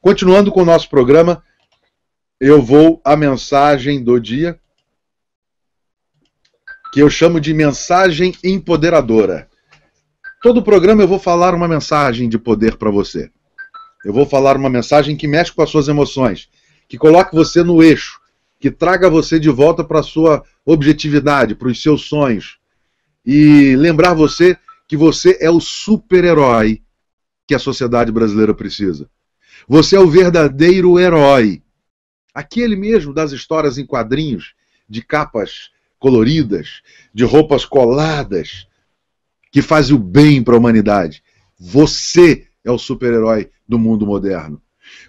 Continuando com o nosso programa, eu vou à mensagem do dia, que eu chamo de mensagem empoderadora. Todo programa eu vou falar uma mensagem de poder para você. Eu vou falar uma mensagem que mexe com as suas emoções, que coloque você no eixo, que traga você de volta para a sua objetividade, para os seus sonhos. E lembrar você que você é o super-herói que a sociedade brasileira precisa. Você é o verdadeiro herói. Aquele mesmo das histórias em quadrinhos, de capas coloridas, de roupas coladas, que faz o bem para a humanidade. Você é o super-herói do mundo moderno.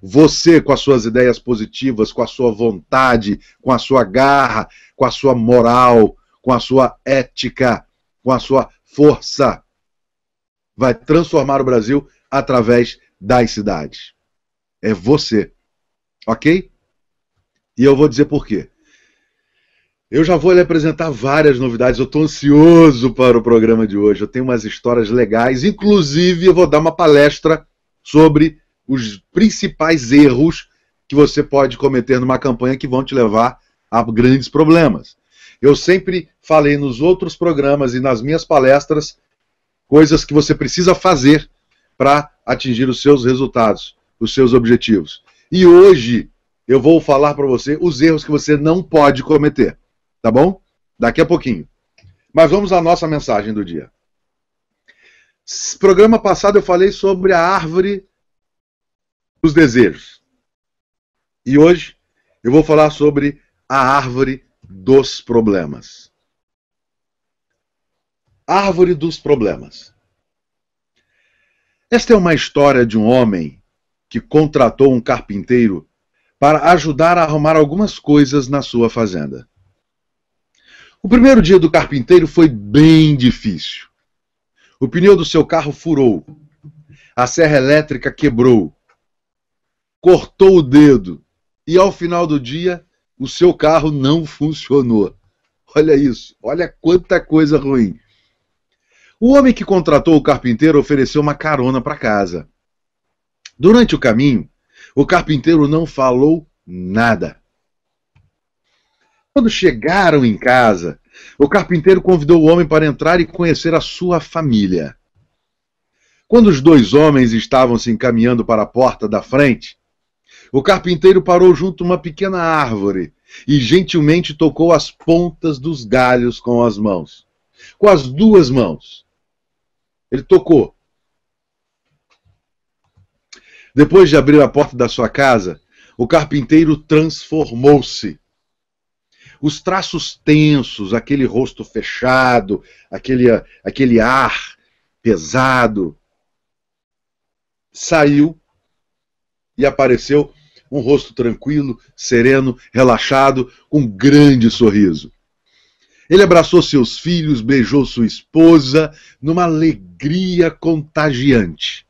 Você, com as suas ideias positivas, com a sua vontade, com a sua garra, com a sua moral, com a sua ética, com a sua força, vai transformar o Brasil através das cidades. É você. Ok? E eu vou dizer por quê. Eu já vou lhe apresentar várias novidades. Eu estou ansioso para o programa de hoje. Eu tenho umas histórias legais. Inclusive, eu vou dar uma palestra sobre os principais erros que você pode cometer numa campanha que vão te levar a grandes problemas. Eu sempre falei nos outros programas e nas minhas palestras coisas que você precisa fazer para atingir os seus resultados os seus objetivos. E hoje eu vou falar para você os erros que você não pode cometer, tá bom? Daqui a pouquinho. Mas vamos à nossa mensagem do dia. Programa passado eu falei sobre a árvore dos desejos. E hoje eu vou falar sobre a árvore dos problemas. Árvore dos problemas. Esta é uma história de um homem que contratou um carpinteiro para ajudar a arrumar algumas coisas na sua fazenda. O primeiro dia do carpinteiro foi bem difícil. O pneu do seu carro furou, a serra elétrica quebrou, cortou o dedo e ao final do dia o seu carro não funcionou. Olha isso, olha quanta coisa ruim. O homem que contratou o carpinteiro ofereceu uma carona para casa. Durante o caminho, o carpinteiro não falou nada. Quando chegaram em casa, o carpinteiro convidou o homem para entrar e conhecer a sua família. Quando os dois homens estavam se encaminhando para a porta da frente, o carpinteiro parou junto a uma pequena árvore e gentilmente tocou as pontas dos galhos com as mãos. Com as duas mãos. Ele tocou depois de abrir a porta da sua casa, o carpinteiro transformou-se. Os traços tensos, aquele rosto fechado, aquele, aquele ar pesado, saiu e apareceu um rosto tranquilo, sereno, relaxado, com um grande sorriso. Ele abraçou seus filhos, beijou sua esposa, numa alegria contagiante.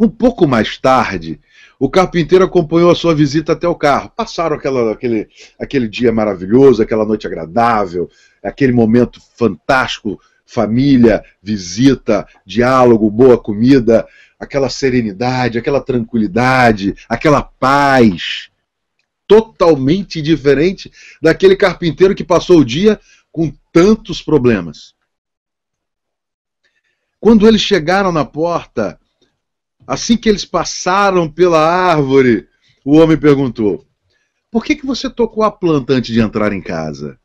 Um pouco mais tarde, o carpinteiro acompanhou a sua visita até o carro. Passaram aquela, aquele, aquele dia maravilhoso, aquela noite agradável, aquele momento fantástico família, visita, diálogo, boa comida, aquela serenidade, aquela tranquilidade, aquela paz. Totalmente diferente daquele carpinteiro que passou o dia com tantos problemas. Quando eles chegaram na porta, Assim que eles passaram pela árvore, o homem perguntou: Por que, que você tocou a planta antes de entrar em casa?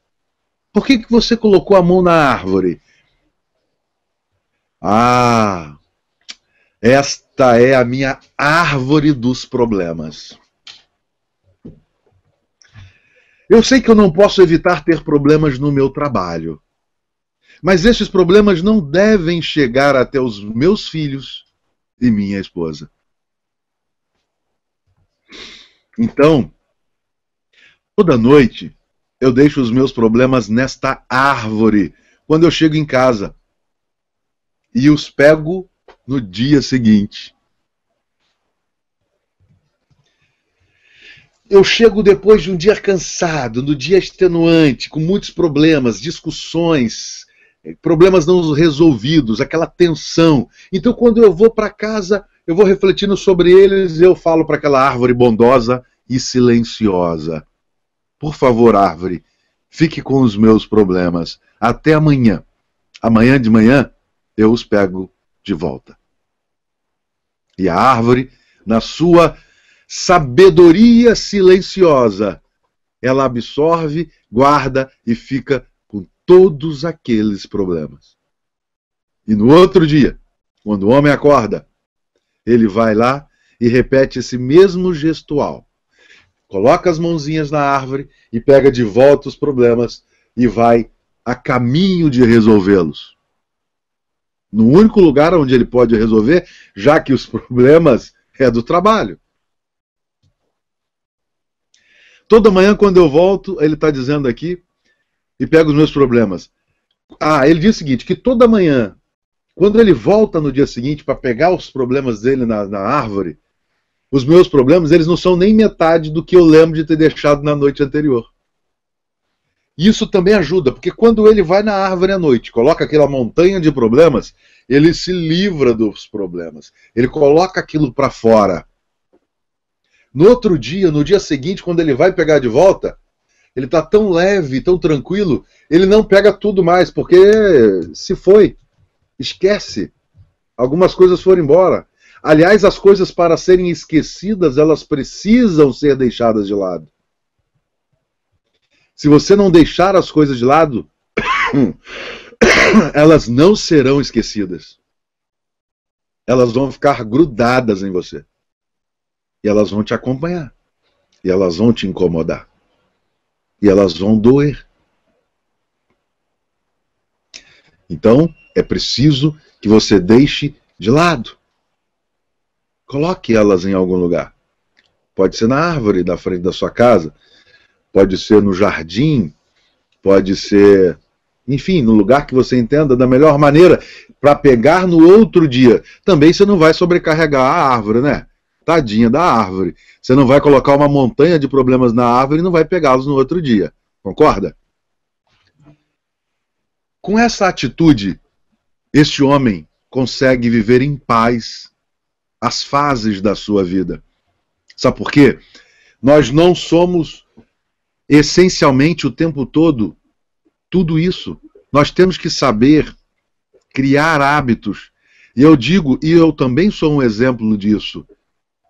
Por que, que você colocou a mão na árvore? Ah, esta é a minha árvore dos problemas. Eu sei que eu não posso evitar ter problemas no meu trabalho, mas esses problemas não devem chegar até os meus filhos e minha esposa. Então, toda noite eu deixo os meus problemas nesta árvore quando eu chego em casa e os pego no dia seguinte. Eu chego depois de um dia cansado, no dia extenuante, com muitos problemas, discussões, problemas não resolvidos, aquela tensão. Então, quando eu vou para casa, eu vou refletindo sobre eles e eu falo para aquela árvore bondosa e silenciosa: Por favor, árvore, fique com os meus problemas. Até amanhã. Amanhã de manhã eu os pego de volta. E a árvore, na sua sabedoria silenciosa, ela absorve, guarda e fica todos aqueles problemas. E no outro dia, quando o homem acorda, ele vai lá e repete esse mesmo gestual. Coloca as mãozinhas na árvore e pega de volta os problemas e vai a caminho de resolvê-los. No único lugar onde ele pode resolver, já que os problemas é do trabalho. Toda manhã, quando eu volto, ele está dizendo aqui e pega os meus problemas. Ah, ele diz o seguinte: que toda manhã, quando ele volta no dia seguinte para pegar os problemas dele na, na árvore, os meus problemas eles não são nem metade do que eu lembro de ter deixado na noite anterior. Isso também ajuda, porque quando ele vai na árvore à noite, coloca aquela montanha de problemas, ele se livra dos problemas. Ele coloca aquilo para fora. No outro dia, no dia seguinte, quando ele vai pegar de volta, ele tá tão leve, tão tranquilo, ele não pega tudo mais, porque se foi, esquece. Algumas coisas foram embora. Aliás, as coisas para serem esquecidas, elas precisam ser deixadas de lado. Se você não deixar as coisas de lado, elas não serão esquecidas. Elas vão ficar grudadas em você. E elas vão te acompanhar. E elas vão te incomodar e elas vão doer. Então, é preciso que você deixe de lado. Coloque elas em algum lugar. Pode ser na árvore da frente da sua casa, pode ser no jardim, pode ser, enfim, no lugar que você entenda da melhor maneira para pegar no outro dia. Também você não vai sobrecarregar a árvore, né? Tadinha da árvore. Você não vai colocar uma montanha de problemas na árvore e não vai pegá-los no outro dia. Concorda? Com essa atitude, este homem consegue viver em paz as fases da sua vida. Sabe por quê? Nós não somos essencialmente o tempo todo tudo isso. Nós temos que saber criar hábitos. E eu digo, e eu também sou um exemplo disso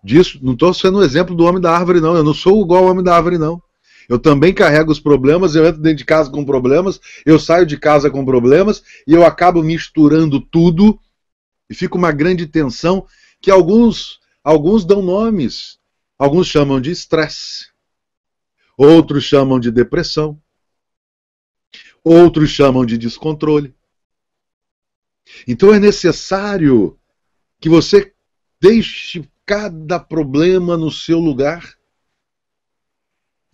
disso. Não estou sendo um exemplo do homem da árvore, não. Eu não sou igual ao homem da árvore, não. Eu também carrego os problemas, eu entro dentro de casa com problemas, eu saio de casa com problemas e eu acabo misturando tudo e fica uma grande tensão que alguns alguns dão nomes. Alguns chamam de estresse. Outros chamam de depressão. Outros chamam de descontrole. Então é necessário que você deixe cada problema no seu lugar.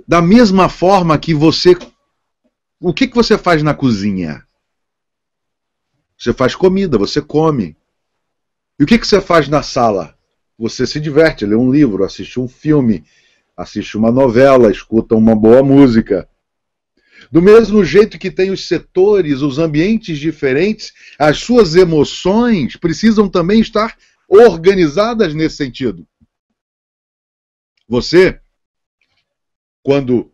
Da mesma forma que você. O que, que você faz na cozinha? Você faz comida, você come. E o que, que você faz na sala? Você se diverte, lê um livro, assiste um filme, assiste uma novela, escuta uma boa música. Do mesmo jeito que tem os setores, os ambientes diferentes, as suas emoções precisam também estar organizadas nesse sentido. Você, quando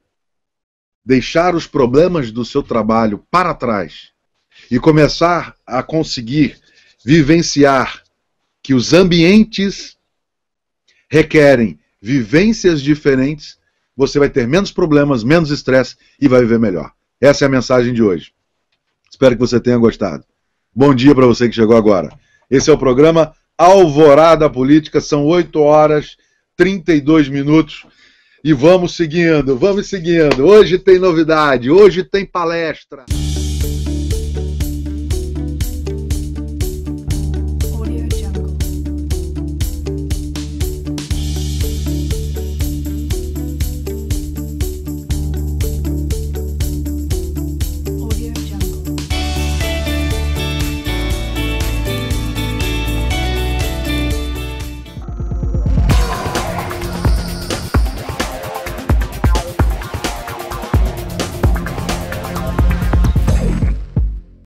deixar os problemas do seu trabalho para trás e começar a conseguir vivenciar que os ambientes requerem vivências diferentes, você vai ter menos problemas, menos estresse e vai viver melhor. Essa é a mensagem de hoje. Espero que você tenha gostado. Bom dia para você que chegou agora. Esse é o programa Alvorada Política. São 8 horas 32 minutos e vamos seguindo, vamos seguindo. Hoje tem novidade, hoje tem palestra.